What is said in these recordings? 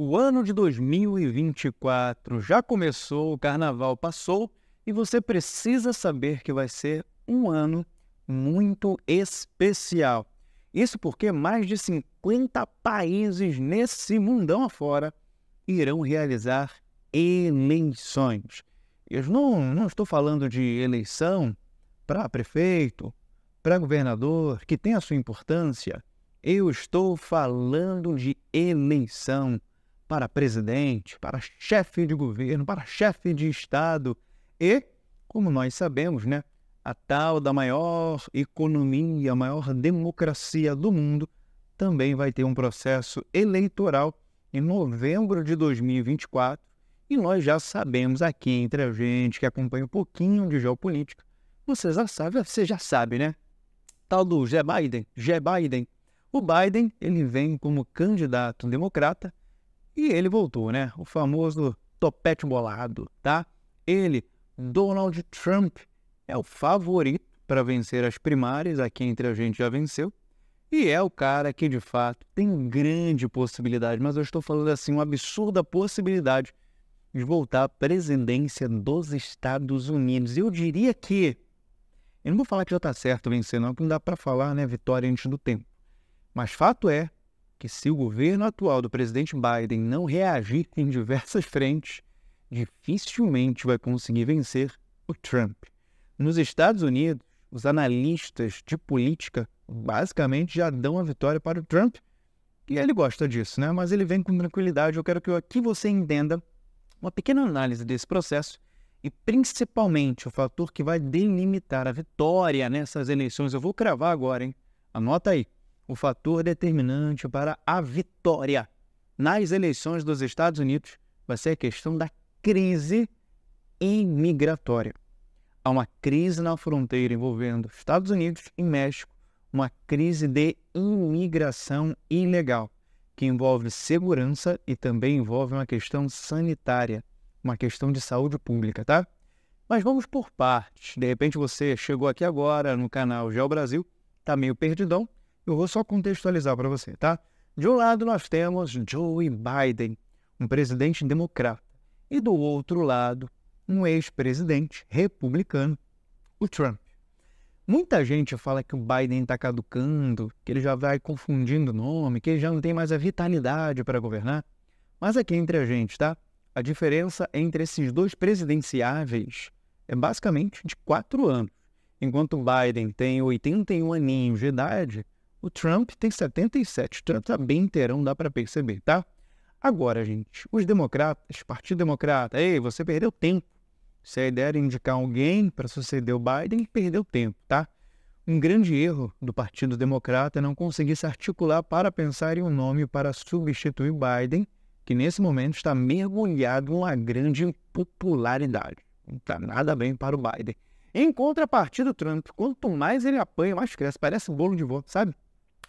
O ano de 2024 já começou, o carnaval passou e você precisa saber que vai ser um ano muito especial. Isso porque mais de 50 países nesse mundão afora irão realizar eleições. Eu não, não estou falando de eleição para prefeito, para governador, que tem a sua importância. Eu estou falando de eleição para presidente, para chefe de governo, para chefe de Estado e, como nós sabemos, né, a tal da maior economia, a maior democracia do mundo, também vai ter um processo eleitoral em novembro de 2024. E nós já sabemos aqui entre a gente que acompanha um pouquinho de geopolítica, você já sabe, você já sabe, né? Tal do Joe Biden, Joe Biden. O Biden, ele vem como candidato democrata e ele voltou, né? O famoso topete bolado, tá? Ele, Donald Trump, é o favorito para vencer as primárias, aqui entre a gente já venceu, e é o cara que de fato tem grande possibilidade, mas eu estou falando assim, uma absurda possibilidade de voltar à presidência dos Estados Unidos. Eu diria que. Eu não vou falar que já está certo vencer, não, porque não dá para falar, né? Vitória antes do tempo. Mas fato é que se o governo atual do presidente Biden não reagir em diversas frentes, dificilmente vai conseguir vencer o Trump. Nos Estados Unidos, os analistas de política basicamente já dão a vitória para o Trump. E ele gosta disso, né? Mas ele vem com tranquilidade. Eu quero que aqui você entenda uma pequena análise desse processo e principalmente o fator que vai delimitar a vitória nessas eleições. Eu vou cravar agora, hein? Anota aí o fator determinante para a vitória nas eleições dos Estados Unidos vai ser a questão da crise imigratória. Há uma crise na fronteira envolvendo Estados Unidos e México, uma crise de imigração ilegal, que envolve segurança e também envolve uma questão sanitária, uma questão de saúde pública, tá? Mas vamos por partes. De repente você chegou aqui agora no canal Geo Brasil, tá meio perdidão, eu vou só contextualizar para você, tá? De um lado, nós temos Joe Biden, um presidente democrata, e do outro lado, um ex-presidente republicano, o Trump. Muita gente fala que o Biden está caducando, que ele já vai confundindo o nome, que ele já não tem mais a vitalidade para governar. Mas aqui entre a gente, tá? A diferença entre esses dois presidenciáveis é basicamente de quatro anos. Enquanto o Biden tem 81 aninhos de idade, o Trump tem 77. O Trump está bem inteirão, dá para perceber, tá? Agora, gente, os democratas, Partido Democrata, ei, você perdeu tempo. Se a ideia era indicar alguém para suceder o Biden, perdeu tempo, tá? Um grande erro do Partido Democrata é não conseguir se articular para pensar em um nome para substituir Biden, que nesse momento está mergulhado em uma grande impopularidade. Não está nada bem para o Biden. Em contrapartida, o Trump, quanto mais ele apanha, mais cresce. Parece um bolo de vó, sabe?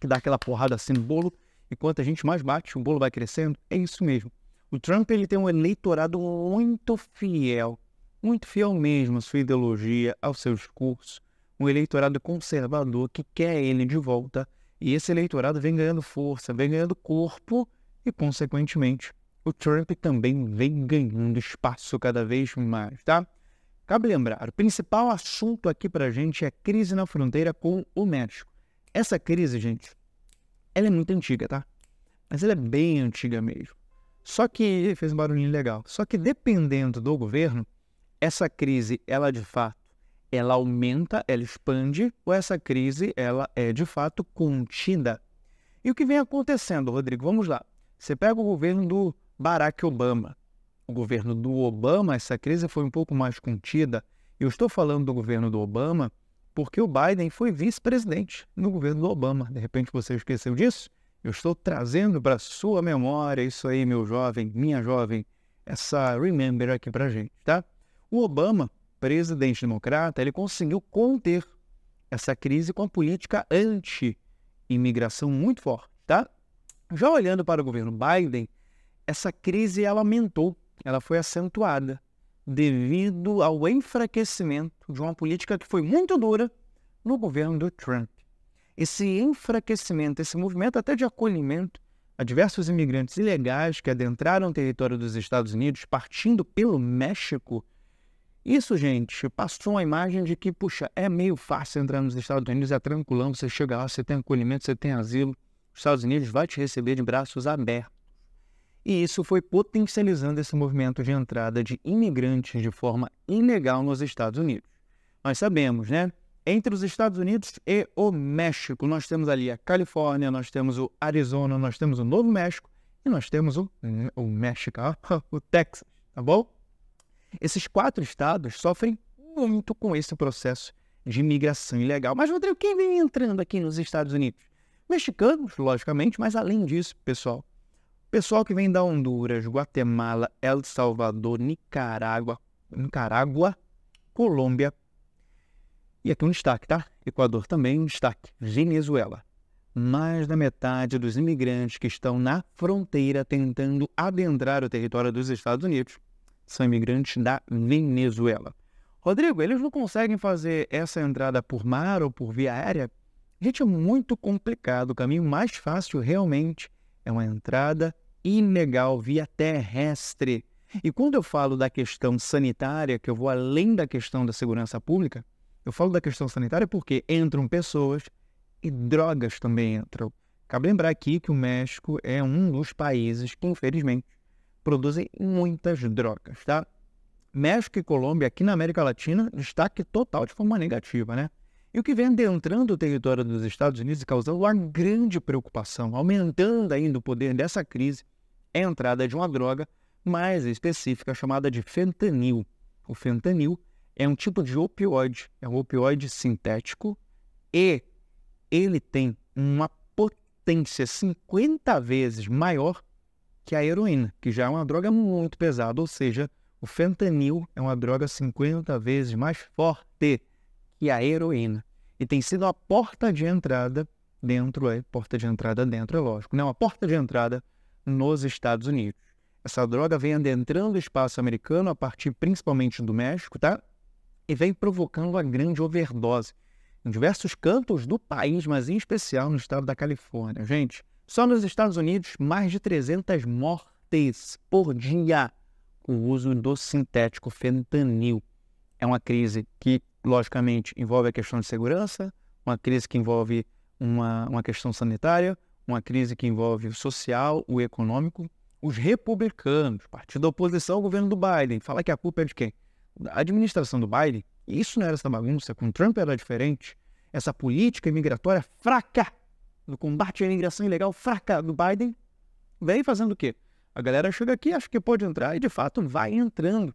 que dá aquela porrada assim no bolo, e quanto a gente mais bate, o bolo vai crescendo. É isso mesmo. O Trump ele tem um eleitorado muito fiel, muito fiel mesmo à sua ideologia, aos seus discursos um eleitorado conservador que quer ele de volta. E esse eleitorado vem ganhando força, vem ganhando corpo e, consequentemente, o Trump também vem ganhando espaço cada vez mais, tá? Cabe lembrar, o principal assunto aqui para gente é a crise na fronteira com o México. Essa crise, gente, ela é muito antiga, tá? Mas ela é bem antiga mesmo. Só que fez um barulhinho legal. Só que dependendo do governo, essa crise, ela de fato, ela aumenta, ela expande, ou essa crise, ela é de fato contida. E o que vem acontecendo, Rodrigo? Vamos lá. Você pega o governo do Barack Obama. O governo do Obama, essa crise foi um pouco mais contida. Eu estou falando do governo do Obama porque o Biden foi vice-presidente no governo do Obama. De repente você esqueceu disso? Eu estou trazendo para sua memória isso aí, meu jovem, minha jovem, essa remember aqui para gente, tá? O Obama, presidente democrata, ele conseguiu conter essa crise com a política anti-imigração muito forte, tá? Já olhando para o governo Biden, essa crise ela aumentou, ela foi acentuada devido ao enfraquecimento de uma política que foi muito dura no governo do Trump. Esse enfraquecimento, esse movimento até de acolhimento a diversos imigrantes ilegais que adentraram o território dos Estados Unidos, partindo pelo México, isso, gente, passou uma imagem de que, puxa, é meio fácil entrar nos Estados Unidos, é tranquilão, você chega lá, você tem acolhimento, você tem asilo, os Estados Unidos vai te receber de braços abertos. E isso foi potencializando esse movimento de entrada de imigrantes de forma ilegal nos Estados Unidos. Nós sabemos, né? Entre os Estados Unidos e o México, nós temos ali a Califórnia, nós temos o Arizona, nós temos o Novo México e nós temos o, né, o México, o Texas, tá bom? Esses quatro estados sofrem muito com esse processo de imigração ilegal. Mas, Rodrigo, quem vem entrando aqui nos Estados Unidos? Mexicanos, logicamente, mas além disso, pessoal, Pessoal que vem da Honduras, Guatemala, El Salvador, Nicarágua, Nicarágua, Colômbia. E aqui um destaque, tá? Equador também um destaque. Venezuela. Mais da metade dos imigrantes que estão na fronteira tentando adentrar o território dos Estados Unidos são imigrantes da Venezuela. Rodrigo, eles não conseguem fazer essa entrada por mar ou por via aérea? Gente, é muito complicado. O caminho mais fácil realmente é uma entrada ilegal via terrestre. E quando eu falo da questão sanitária, que eu vou além da questão da segurança pública, eu falo da questão sanitária porque entram pessoas e drogas também entram. Cabe lembrar aqui que o México é um dos países que, infelizmente, produzem muitas drogas, tá? México e Colômbia, aqui na América Latina, destaque total de forma negativa, né? E o que vem adentrando o território dos Estados Unidos e causando uma grande preocupação, aumentando ainda o poder dessa crise, é a entrada de uma droga mais específica chamada de fentanil. O fentanil é um tipo de opioide, é um opioide sintético e ele tem uma potência 50 vezes maior que a heroína, que já é uma droga muito pesada, ou seja, o fentanil é uma droga 50 vezes mais forte e a heroína. E tem sido a porta de entrada dentro, é porta de entrada dentro, é lógico, né? Uma porta de entrada nos Estados Unidos. Essa droga vem adentrando o espaço americano a partir principalmente do México, tá? E vem provocando uma grande overdose em diversos cantos do país, mas em especial no estado da Califórnia. Gente, só nos Estados Unidos, mais de 300 mortes por dia com o uso do sintético fentanil. É uma crise que logicamente, envolve a questão de segurança, uma crise que envolve uma, uma questão sanitária, uma crise que envolve o social, o econômico. Os republicanos, partido da oposição ao governo do Biden, fala que a culpa é de quem? A administração do Biden, isso não era essa bagunça, com Trump era diferente. Essa política imigratória fraca, do combate à imigração ilegal fraca do Biden, vem fazendo o quê? A galera chega aqui, acha que pode entrar e de fato vai entrando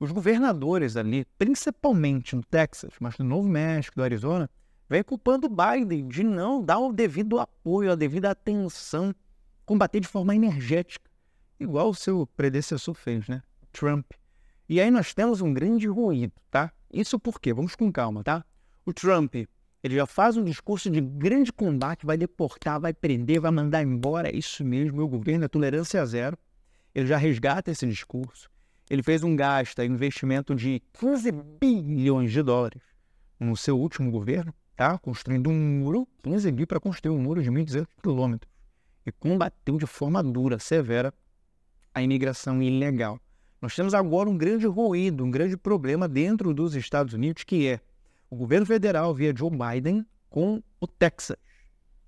os governadores ali, principalmente no Texas, mas no Novo México, do Arizona, vem culpando o Biden de não dar o devido apoio, a devida atenção, combater de forma energética, igual o seu predecessor fez, né? Trump. E aí nós temos um grande ruído, tá? Isso por quê? Vamos com calma, tá? O Trump, ele já faz um discurso de grande combate, vai deportar, vai prender, vai mandar embora, é isso mesmo, meu governo é tolerância zero. Ele já resgata esse discurso. Ele fez um gasto, um investimento de 15 bilhões de dólares no seu último governo, tá? construindo um muro, 15 bilhões para construir um muro de 1.200 quilômetros. E combateu de forma dura, severa, a imigração ilegal. Nós temos agora um grande ruído, um grande problema dentro dos Estados Unidos, que é o governo federal via Joe Biden com o Texas.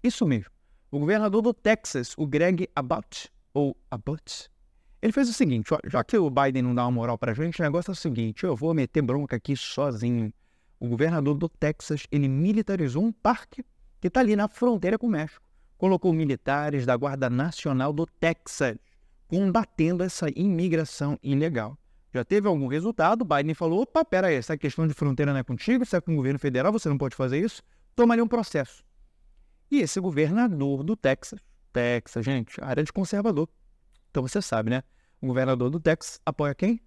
Isso mesmo. O governador do Texas, o Greg Abbott, ou Abbott, ele fez o seguinte: ó, já que o Biden não dá uma moral para a gente, o negócio é o seguinte: eu vou meter bronca aqui sozinho. O governador do Texas ele militarizou um parque que está ali na fronteira com o México. Colocou militares da Guarda Nacional do Texas combatendo essa imigração ilegal. Já teve algum resultado? Biden falou: opa, pera aí, essa questão de fronteira não é contigo, isso é com o governo federal, você não pode fazer isso. Toma ali um processo. E esse governador do Texas, Texas, gente, área de conservador, então você sabe, né? O governador do Texas apoia quem?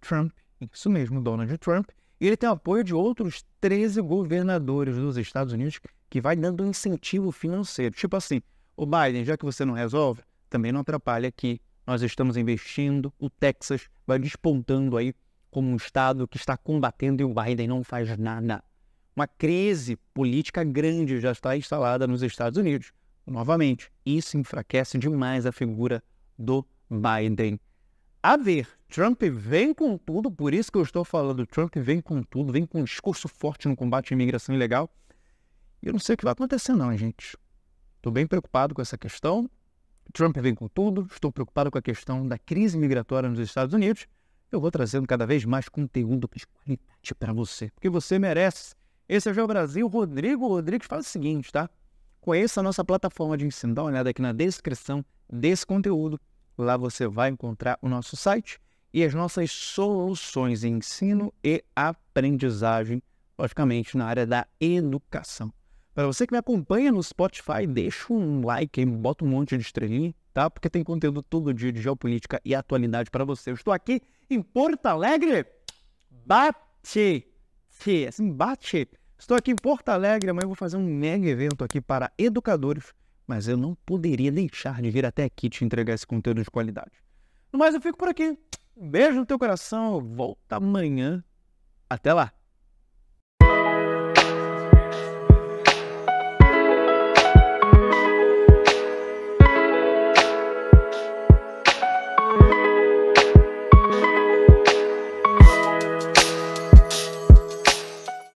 Trump. Isso mesmo, Donald Trump. E ele tem apoio de outros 13 governadores dos Estados Unidos que vai dando um incentivo financeiro. Tipo assim, o Biden, já que você não resolve, também não atrapalha aqui. Nós estamos investindo, o Texas vai despontando aí como um estado que está combatendo e o Biden não faz nada. Uma crise política grande já está instalada nos Estados Unidos. Novamente, isso enfraquece demais a figura do Biden. A ver, Trump vem com tudo, por isso que eu estou falando, Trump vem com tudo, vem com um discurso forte no combate à imigração ilegal. E eu não sei o que vai acontecer não, gente. Estou bem preocupado com essa questão. Trump vem com tudo, estou preocupado com a questão da crise migratória nos Estados Unidos. Eu vou trazendo cada vez mais conteúdo de qualidade para você, porque você merece. Esse é o Brasil. Rodrigo Rodrigues faz o seguinte, tá? Conheça a nossa plataforma de ensino, dá uma olhada aqui na descrição desse conteúdo. Lá você vai encontrar o nosso site e as nossas soluções em ensino e aprendizagem, logicamente na área da educação. Para você que me acompanha no Spotify, deixa um like aí, bota um monte de estrelinha, tá? Porque tem conteúdo todo dia de geopolítica e atualidade para você. Eu estou aqui em Porto Alegre, bate, assim, bate. Estou aqui em Porto Alegre, amanhã eu vou fazer um mega evento aqui para educadores mas eu não poderia deixar de vir até aqui te entregar esse conteúdo de qualidade. No mais, eu fico por aqui. Beijo no teu coração, volta amanhã. Até lá!